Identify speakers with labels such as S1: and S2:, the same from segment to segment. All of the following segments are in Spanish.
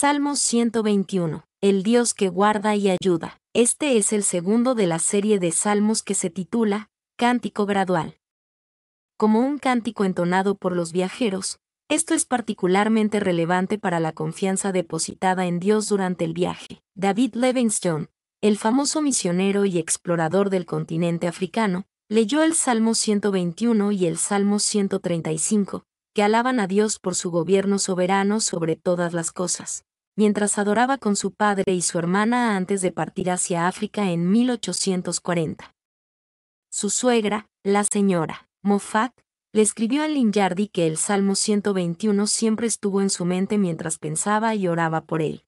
S1: Salmo 121. El Dios que guarda y ayuda. Este es el segundo de la serie de salmos que se titula Cántico Gradual. Como un cántico entonado por los viajeros, esto es particularmente relevante para la confianza depositada en Dios durante el viaje. David Livingstone, el famoso misionero y explorador del continente africano, leyó el Salmo 121 y el Salmo 135, que alaban a Dios por su gobierno soberano sobre todas las cosas mientras adoraba con su padre y su hermana antes de partir hacia África en 1840. Su suegra, la señora Moffat, le escribió a Linyardi que el Salmo 121 siempre estuvo en su mente mientras pensaba y oraba por él.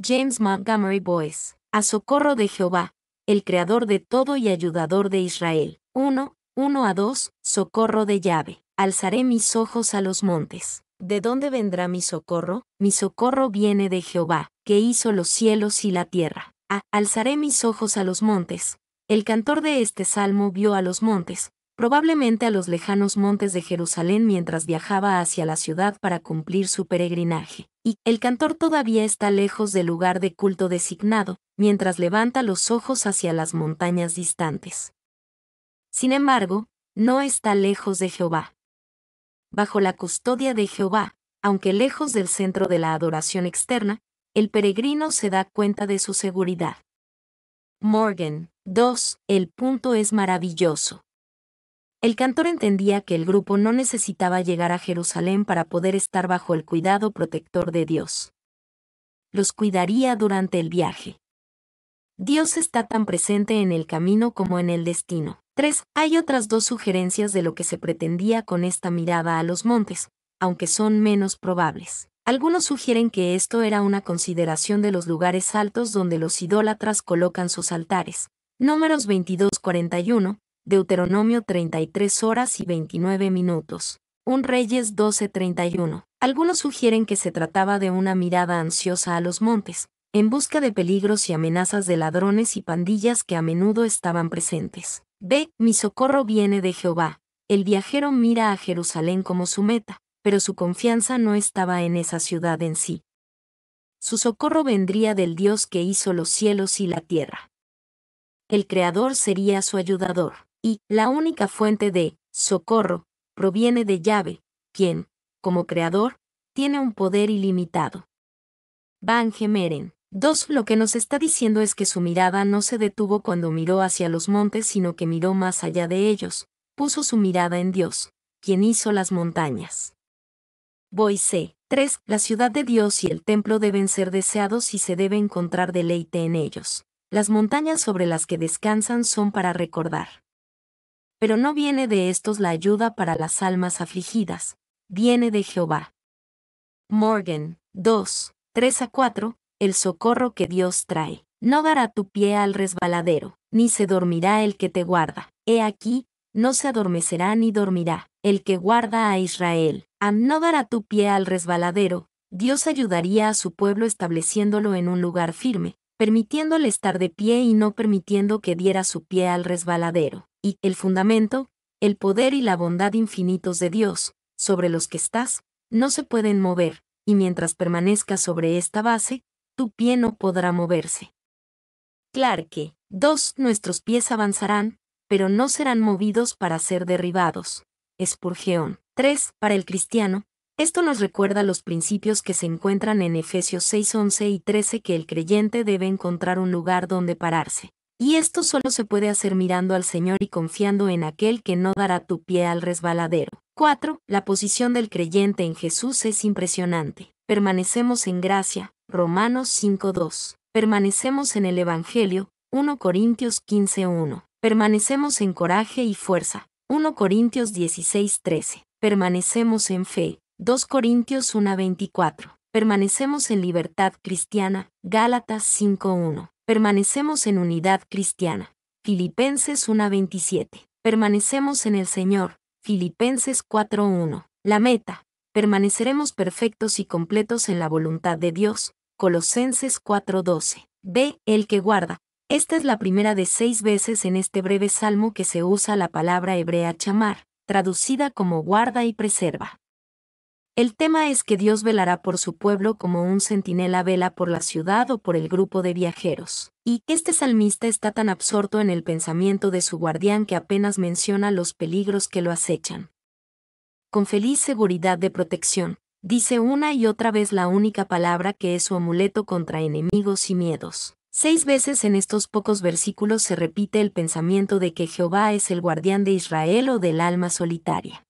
S1: James Montgomery Boyce, a socorro de Jehová, el creador de todo y ayudador de Israel. 1, 1 a 2, socorro de llave. Alzaré mis ojos a los montes. ¿De dónde vendrá mi socorro? Mi socorro viene de Jehová, que hizo los cielos y la tierra. Ah, alzaré mis ojos a los montes. El cantor de este salmo vio a los montes, probablemente a los lejanos montes de Jerusalén mientras viajaba hacia la ciudad para cumplir su peregrinaje. Y el cantor todavía está lejos del lugar de culto designado, mientras levanta los ojos hacia las montañas distantes. Sin embargo, no está lejos de Jehová bajo la custodia de Jehová, aunque lejos del centro de la adoración externa, el peregrino se da cuenta de su seguridad. Morgan. 2. El punto es maravilloso. El cantor entendía que el grupo no necesitaba llegar a Jerusalén para poder estar bajo el cuidado protector de Dios. Los cuidaría durante el viaje. Dios está tan presente en el camino como en el destino. 3. Hay otras dos sugerencias de lo que se pretendía con esta mirada a los montes, aunque son menos probables. Algunos sugieren que esto era una consideración de los lugares altos donde los idólatras colocan sus altares. Números 22-41, Deuteronomio 33 horas y 29 minutos. Un Reyes 12:31. Algunos sugieren que se trataba de una mirada ansiosa a los montes, en busca de peligros y amenazas de ladrones y pandillas que a menudo estaban presentes. Ve, mi socorro viene de Jehová. El viajero mira a Jerusalén como su meta, pero su confianza no estaba en esa ciudad en sí. Su socorro vendría del Dios que hizo los cielos y la tierra. El Creador sería su ayudador, y la única fuente de socorro proviene de Yahvé, quien, como Creador, tiene un poder ilimitado. Van Gemeren. 2. Lo que nos está diciendo es que su mirada no se detuvo cuando miró hacia los montes, sino que miró más allá de ellos, puso su mirada en Dios, quien hizo las montañas. Boise. 3. La ciudad de Dios y el templo deben ser deseados y se debe encontrar deleite en ellos. Las montañas sobre las que descansan son para recordar. Pero no viene de estos la ayuda para las almas afligidas, viene de Jehová. Morgan. 2. 3 a 4 el socorro que Dios trae. No dará tu pie al resbaladero, ni se dormirá el que te guarda. He aquí, no se adormecerá ni dormirá, el que guarda a Israel. Am no dará tu pie al resbaladero, Dios ayudaría a su pueblo estableciéndolo en un lugar firme, permitiéndole estar de pie y no permitiendo que diera su pie al resbaladero. Y el fundamento, el poder y la bondad infinitos de Dios, sobre los que estás, no se pueden mover, y mientras permanezcas sobre esta base, tu pie no podrá moverse. Claro que, dos, nuestros pies avanzarán, pero no serán movidos para ser derribados. Espurgeón. 3. Para el cristiano, esto nos recuerda los principios que se encuentran en Efesios 6, 11 y 13 que el creyente debe encontrar un lugar donde pararse. Y esto solo se puede hacer mirando al Señor y confiando en aquel que no dará tu pie al resbaladero. 4. La posición del creyente en Jesús es impresionante. Permanecemos en gracia, Romanos 5.2. Permanecemos en el Evangelio, 1 Corintios 15.1. Permanecemos en coraje y fuerza, 1 Corintios 16.13. Permanecemos en fe, 2 Corintios 1.24. Permanecemos en libertad cristiana, Gálatas 5.1. Permanecemos en unidad cristiana, Filipenses 1.27. Permanecemos en el Señor, Filipenses 4.1. La meta, permaneceremos perfectos y completos en la voluntad de Dios. Colosenses 4:12. B. El que guarda. Esta es la primera de seis veces en este breve salmo que se usa la palabra hebrea chamar, traducida como guarda y preserva. El tema es que Dios velará por su pueblo como un centinela vela por la ciudad o por el grupo de viajeros, y este salmista está tan absorto en el pensamiento de su guardián que apenas menciona los peligros que lo acechan con feliz seguridad de protección, dice una y otra vez la única palabra que es su amuleto contra enemigos y miedos. Seis veces en estos pocos versículos se repite el pensamiento de que Jehová es el guardián de Israel o del alma solitaria.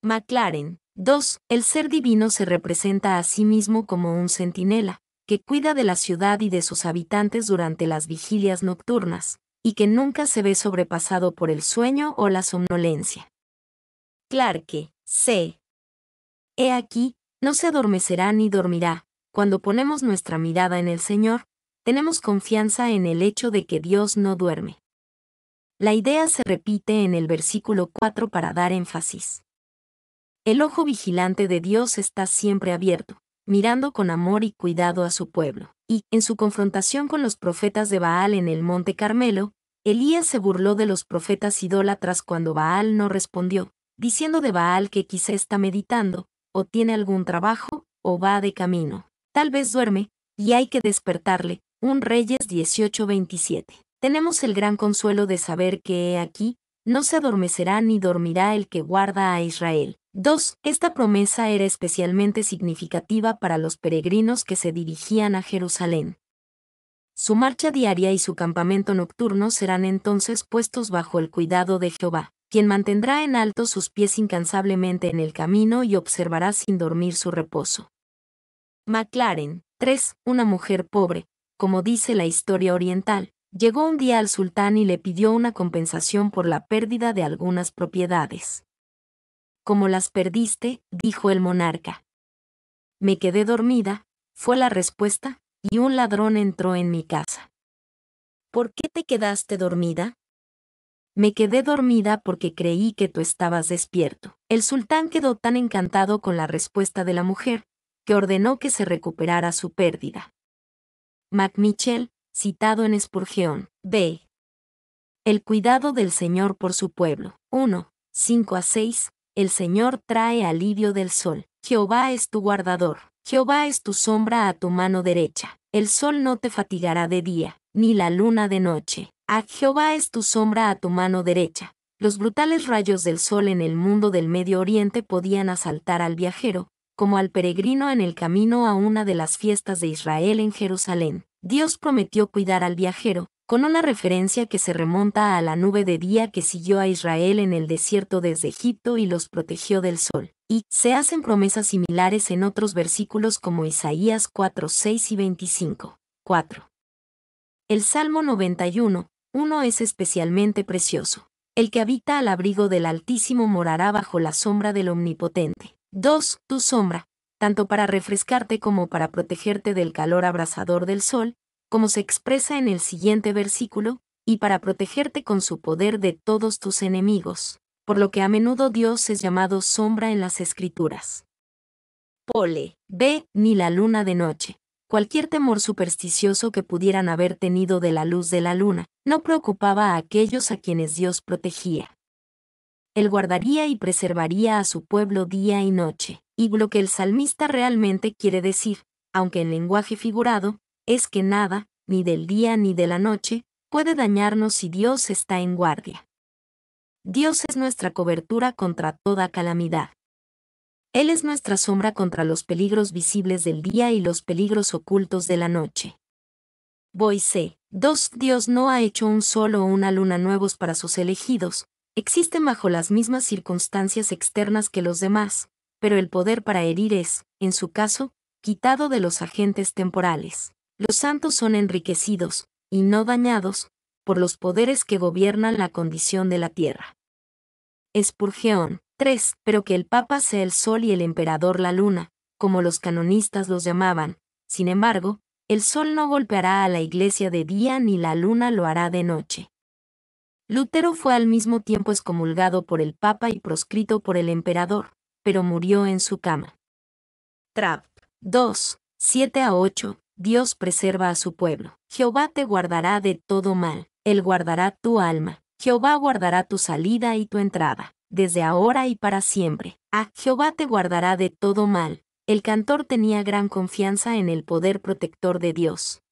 S1: McLaren. 2. El ser divino se representa a sí mismo como un centinela, que cuida de la ciudad y de sus habitantes durante las vigilias nocturnas, y que nunca se ve sobrepasado por el sueño o la somnolencia. Clarke, sé. He aquí, no se adormecerá ni dormirá. Cuando ponemos nuestra mirada en el Señor, tenemos confianza en el hecho de que Dios no duerme. La idea se repite en el versículo 4 para dar énfasis. El ojo vigilante de Dios está siempre abierto, mirando con amor y cuidado a su pueblo. Y, en su confrontación con los profetas de Baal en el monte Carmelo, Elías se burló de los profetas idólatras cuando Baal no respondió, diciendo de Baal que quizá está meditando, o tiene algún trabajo, o va de camino. Tal vez duerme, y hay que despertarle. Un Reyes 18:27. Tenemos el gran consuelo de saber que he aquí, no se adormecerá ni dormirá el que guarda a Israel. 2. Esta promesa era especialmente significativa para los peregrinos que se dirigían a Jerusalén. Su marcha diaria y su campamento nocturno serán entonces puestos bajo el cuidado de Jehová quien mantendrá en alto sus pies incansablemente en el camino y observará sin dormir su reposo. McLaren, 3. Una mujer pobre, como dice la historia oriental, llegó un día al sultán y le pidió una compensación por la pérdida de algunas propiedades. Como las perdiste, dijo el monarca. Me quedé dormida, fue la respuesta, y un ladrón entró en mi casa. ¿Por qué te quedaste dormida? Me quedé dormida porque creí que tú estabas despierto. El sultán quedó tan encantado con la respuesta de la mujer, que ordenó que se recuperara su pérdida. MacMichel, citado en Spurgeon, B. El cuidado del Señor por su pueblo. 1. 5 a 6. El Señor trae alivio del sol. Jehová es tu guardador. Jehová es tu sombra a tu mano derecha. El sol no te fatigará de día, ni la luna de noche. A Jehová es tu sombra a tu mano derecha. Los brutales rayos del sol en el mundo del Medio Oriente podían asaltar al viajero, como al peregrino en el camino a una de las fiestas de Israel en Jerusalén. Dios prometió cuidar al viajero, con una referencia que se remonta a la nube de día que siguió a Israel en el desierto desde Egipto y los protegió del sol. Y se hacen promesas similares en otros versículos como Isaías 4, 6 y 25. 4. El Salmo 91, uno es especialmente precioso. El que habita al abrigo del Altísimo morará bajo la sombra del Omnipotente. 2. Tu sombra, tanto para refrescarte como para protegerte del calor abrasador del sol, como se expresa en el siguiente versículo, y para protegerte con su poder de todos tus enemigos, por lo que a menudo Dios es llamado sombra en las escrituras. Pole, ve, ni la luna de noche. Cualquier temor supersticioso que pudieran haber tenido de la luz de la luna, no preocupaba a aquellos a quienes Dios protegía. Él guardaría y preservaría a su pueblo día y noche, y lo que el salmista realmente quiere decir, aunque en lenguaje figurado, es que nada, ni del día ni de la noche, puede dañarnos si Dios está en guardia. Dios es nuestra cobertura contra toda calamidad. Él es nuestra sombra contra los peligros visibles del día y los peligros ocultos de la noche. Boise Dos, Dios no ha hecho un solo o una luna nuevos para sus elegidos, existen bajo las mismas circunstancias externas que los demás, pero el poder para herir es, en su caso, quitado de los agentes temporales. Los santos son enriquecidos, y no dañados, por los poderes que gobiernan la condición de la tierra. Espurgeón 3. Pero que el Papa sea el Sol y el Emperador la Luna, como los canonistas los llamaban. Sin embargo, el Sol no golpeará a la Iglesia de día ni la Luna lo hará de noche. Lutero fue al mismo tiempo excomulgado por el Papa y proscrito por el Emperador, pero murió en su cama. Trap 2. 7 a 8. Dios preserva a su pueblo. Jehová te guardará de todo mal, Él guardará tu alma, Jehová guardará tu salida y tu entrada desde ahora y para siempre. A Jehová te guardará de todo mal. El cantor tenía gran confianza en el poder protector de Dios.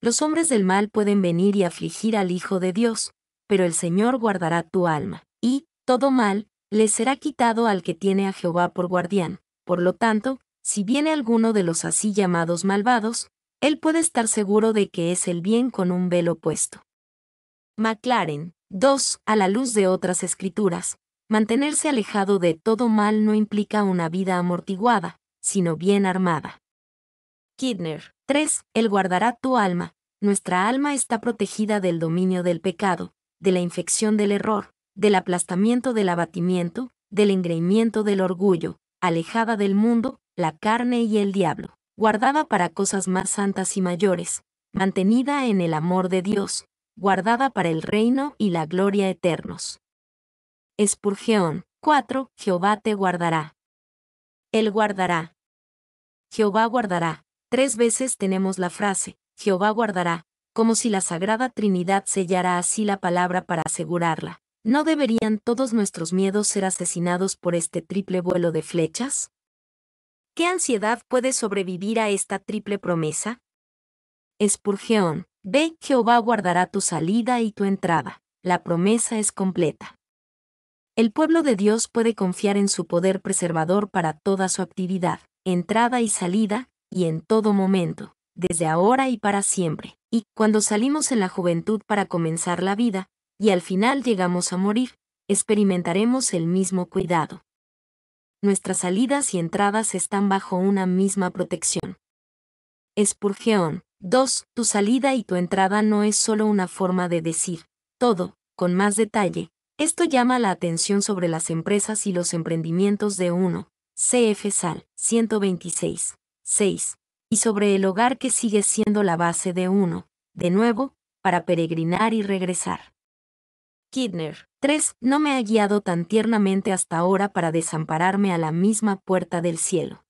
S1: Los hombres del mal pueden venir y afligir al Hijo de Dios, pero el Señor guardará tu alma, y, todo mal, le será quitado al que tiene a Jehová por guardián. Por lo tanto, si viene alguno de los así llamados malvados, él puede estar seguro de que es el bien con un velo puesto. McLaren, 2. A la luz de otras escrituras, mantenerse alejado de todo mal no implica una vida amortiguada, sino bien armada. Kidner. 3. Él guardará tu alma. Nuestra alma está protegida del dominio del pecado, de la infección del error, del aplastamiento del abatimiento, del engreimiento del orgullo, alejada del mundo, la carne y el diablo, guardada para cosas más santas y mayores, mantenida en el amor de Dios, guardada para el reino y la gloria eternos. Espurgeón 4. Jehová te guardará. Él guardará. Jehová guardará. Tres veces tenemos la frase, Jehová guardará, como si la Sagrada Trinidad sellara así la palabra para asegurarla. ¿No deberían todos nuestros miedos ser asesinados por este triple vuelo de flechas? ¿Qué ansiedad puede sobrevivir a esta triple promesa? Espurgeón Ve, Jehová guardará tu salida y tu entrada. La promesa es completa. El pueblo de Dios puede confiar en su poder preservador para toda su actividad, entrada y salida, y en todo momento, desde ahora y para siempre. Y cuando salimos en la juventud para comenzar la vida, y al final llegamos a morir, experimentaremos el mismo cuidado. Nuestras salidas y entradas están bajo una misma protección. Espurgeón 2. Tu salida y tu entrada no es solo una forma de decir todo, con más detalle. Esto llama la atención sobre las empresas y los emprendimientos de uno. CF Sal 126. 6. Y sobre el hogar que sigue siendo la base de uno. De nuevo, para peregrinar y regresar. Kidner. 3. No me ha guiado tan tiernamente hasta ahora para desampararme a la misma puerta del cielo.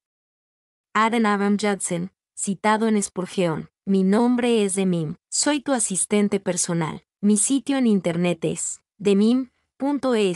S1: Aden Adam Judson, citado en Spurgeon. Mi nombre es Demim, soy tu asistente personal. Mi sitio en internet es demim.es.tl.